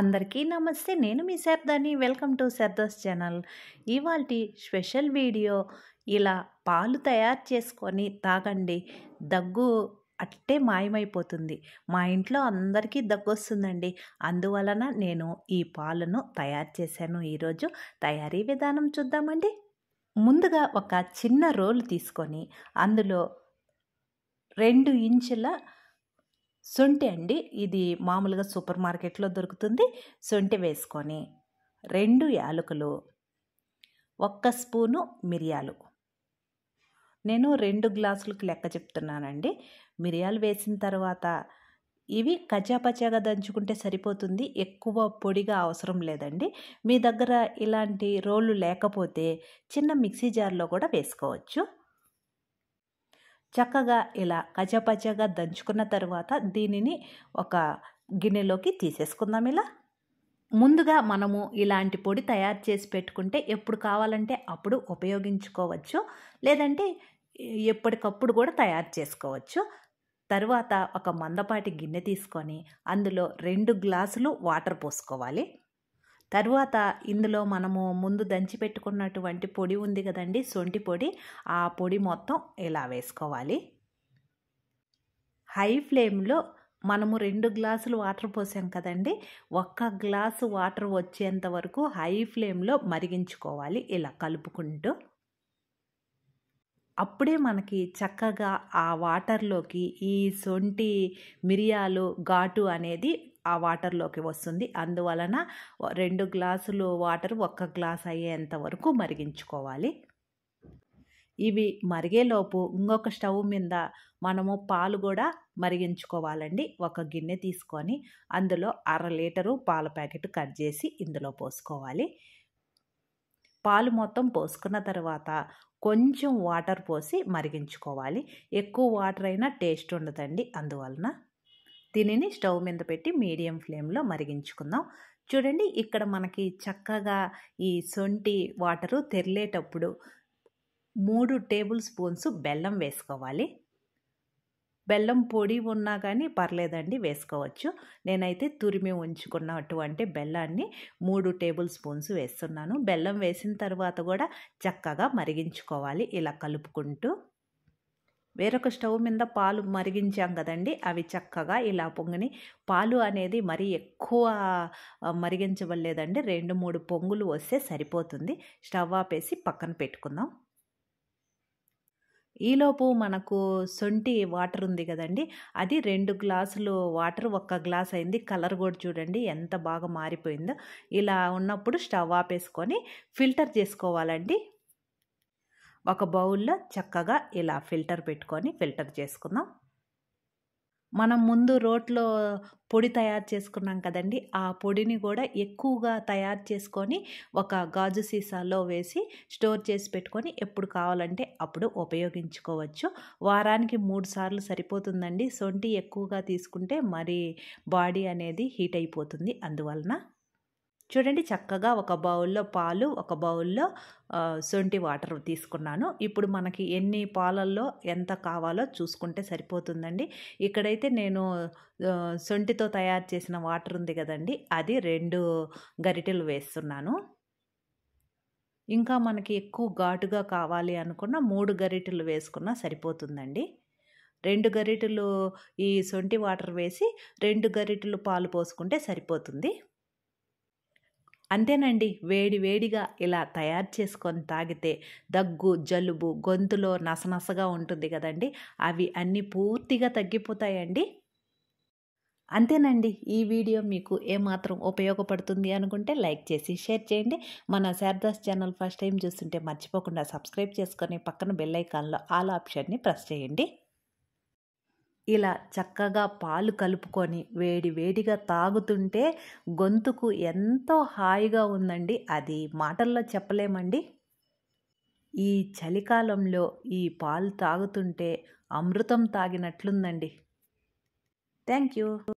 అందరికీ నమస్తే నేను మీ శారదాని వెల్కమ్ టు శారదాస్ ఛానల్ ఇవాళ స్పెషల్ వీడియో ఇలా పాలు తయారు చేసుకొని తాగండి దగ్గు అట్టే మాయమైపోతుంది మా ఇంట్లో అందరికీ దగ్గు వస్తుందండి అందువలన నేను ఈ పాలను తయారు చేశాను ఈరోజు తయారీ విధానం చూద్దామండి ముందుగా ఒక చిన్న రోలు తీసుకొని అందులో రెండు ఇంచుల సొంటి అండి ఇది మామూలుగా సూపర్ మార్కెట్లో దొరుకుతుంది సొంటి వేసుకొని రెండు యాలకులు ఒక్క స్పూను మిరియాలు నేను రెండు గ్లాసులకు లెక్క చెప్తున్నానండి మిరియాలు వేసిన తర్వాత ఇవి కచాపచాగా దంచుకుంటే సరిపోతుంది ఎక్కువ పొడిగా అవసరం లేదండి మీ దగ్గర ఇలాంటి రోళ్ళు లేకపోతే చిన్న మిక్సీ జార్లో కూడా వేసుకోవచ్చు చక్కగా ఇలా కజపజగా దంచుకున్న తర్వాత దీనిని ఒక గిన్నెలోకి తీసేసుకుందాం ఇలా ముందుగా మనము ఇలాంటి పొడి తయారు చేసి పెట్టుకుంటే ఎప్పుడు కావాలంటే అప్పుడు ఉపయోగించుకోవచ్చు లేదంటే ఎప్పటికప్పుడు కూడా తయారు చేసుకోవచ్చు తర్వాత ఒక మందపాటి గిన్నె తీసుకొని అందులో రెండు గ్లాసులు వాటర్ పోసుకోవాలి తరువాత ఇందులో మనము ముందు దంచి పెట్టుకున్నటువంటి పొడి ఉంది కదండి సొంటి పొడి ఆ పొడి మొత్తం ఇలా వేసుకోవాలి హై ఫ్లేమ్లో మనము రెండు గ్లాసులు వాటర్ పోసాం కదండి ఒక్క గ్లాసు వాటర్ వచ్చేంత వరకు హై ఫ్లేమ్లో మరిగించుకోవాలి ఇలా కలుపుకుంటూ అప్పుడే మనకి చక్కగా ఆ వాటర్లోకి ఈ సొంటి మిరియాలు ఘాటు అనేది ఆ వాటర్లోకి వస్తుంది అందువలన రెండు గ్లాసులు వాటర్ ఒక్క గ్లాస్ అయ్యేంత వరకు మరిగించుకోవాలి ఇవి మరిగేలోపు ఇంకొక స్టవ్ మీద మనము పాలు కూడా మరిగించుకోవాలండి ఒక గిన్నె తీసుకొని అందులో అర లీటరు పాల ప్యాకెట్ కట్ చేసి ఇందులో పోసుకోవాలి పాలు మొత్తం పోసుకున్న తర్వాత కొంచెం వాటర్ పోసి మరిగించుకోవాలి ఎక్కువ వాటర్ అయినా టేస్ట్ ఉండదండి అందువలన దీనిని స్టవ్ మీద పెట్టి మీడియం ఫ్లేమ్లో మరిగించుకుందాం చూడండి ఇక్కడ మనకి చక్కగా ఈ సొంటి వాటరు తెరిలేటప్పుడు మూడు టేబుల్ స్పూన్స్ బెల్లం వేసుకోవాలి బెల్లం పొడి ఉన్నా కానీ పర్లేదండి వేసుకోవచ్చు నేనైతే తురిమి ఉంచుకున్నటువంటి బెల్లాన్ని మూడు టేబుల్ స్పూన్స్ వేస్తున్నాను బెల్లం వేసిన తర్వాత కూడా చక్కగా మరిగించుకోవాలి ఇలా కలుపుకుంటూ వేరొక స్టవ్ మీద పాలు మరిగించాం కదండి అవి చక్కగా ఇలా పొంగిని పాలు అనేది మరీ ఎక్కువ మరిగించవలేదండి రెండు మూడు పొంగులు వస్తే సరిపోతుంది స్టవ్ ఆపేసి పక్కన పెట్టుకుందాం ఈలోపు మనకు సొంటి వాటర్ ఉంది కదండి అది రెండు గ్లాసులు వాటర్ ఒక్క గ్లాస్ అయింది కలర్ కూడా చూడండి ఎంత బాగా మారిపోయిందో ఇలా ఉన్నప్పుడు స్టవ్ ఆపేసుకొని ఫిల్టర్ చేసుకోవాలండి ఒక బౌల్లో చక్కగా ఇలా ఫిల్టర్ పెట్టుకొని ఫిల్టర్ చేసుకుందాం మనం ముందు రోట్లో పొడి తయారు చేసుకున్నాం కదండి ఆ పొడిని కూడా ఎక్కువగా తయారు చేసుకొని ఒక గాజు సీసాలో వేసి స్టోర్ చేసి పెట్టుకొని ఎప్పుడు కావాలంటే అప్పుడు ఉపయోగించుకోవచ్చు వారానికి మూడు సార్లు సరిపోతుందండి సొంటి ఎక్కువగా తీసుకుంటే మరి బాడీ అనేది హీట్ అయిపోతుంది అందువలన చూడండి చక్కగా ఒక బౌల్లో పాలు ఒక బౌల్లో శొంటి వాటర్ తీసుకున్నాను ఇప్పుడు మనకి ఎన్ని పాలల్లో ఎంత కావాలో చూసుకుంటే సరిపోతుందండి ఇక్కడైతే నేను శొంటితో తయారు చేసిన వాటర్ ఉంది కదండి అది రెండు గరిటెలు వేస్తున్నాను ఇంకా మనకి ఎక్కువ ఘాటుగా కావాలి అనుకున్న మూడు గరిటెలు వేసుకున్నా సరిపోతుందండి రెండు గరిటెలు ఈ శొంటి వాటర్ వేసి రెండు గరిటెలు పాలు పోసుకుంటే సరిపోతుంది అంతేనండి వేడి వేడిగా ఇలా తయారు చేసుకొని తాగితే దగ్గు జలుబు గొంతులో నసనసగా ఉంటుంది కదండి అవి అన్నీ పూర్తిగా తగ్గిపోతాయండి అంతేనండి ఈ వీడియో మీకు ఏమాత్రం ఉపయోగపడుతుంది అనుకుంటే లైక్ చేసి షేర్ చేయండి మన శారదాస్ ఛానల్ ఫస్ట్ టైం చూస్తుంటే మర్చిపోకుండా సబ్స్క్రైబ్ చేసుకొని పక్కన బెల్లైకాన్లో ఆల్ ఆప్షన్ని ప్రెస్ చేయండి ఇలా చక్కగా పాలు కలుపుకొని వేడి వేడిగా తాగుతుంటే గొంతుకు ఎంతో హాయిగా ఉందండి అది మాటల్లో చెప్పలేమండి ఈ చలికాలంలో ఈ పాలు తాగుతుంటే అమృతం తాగినట్లుందండి థ్యాంక్ యూ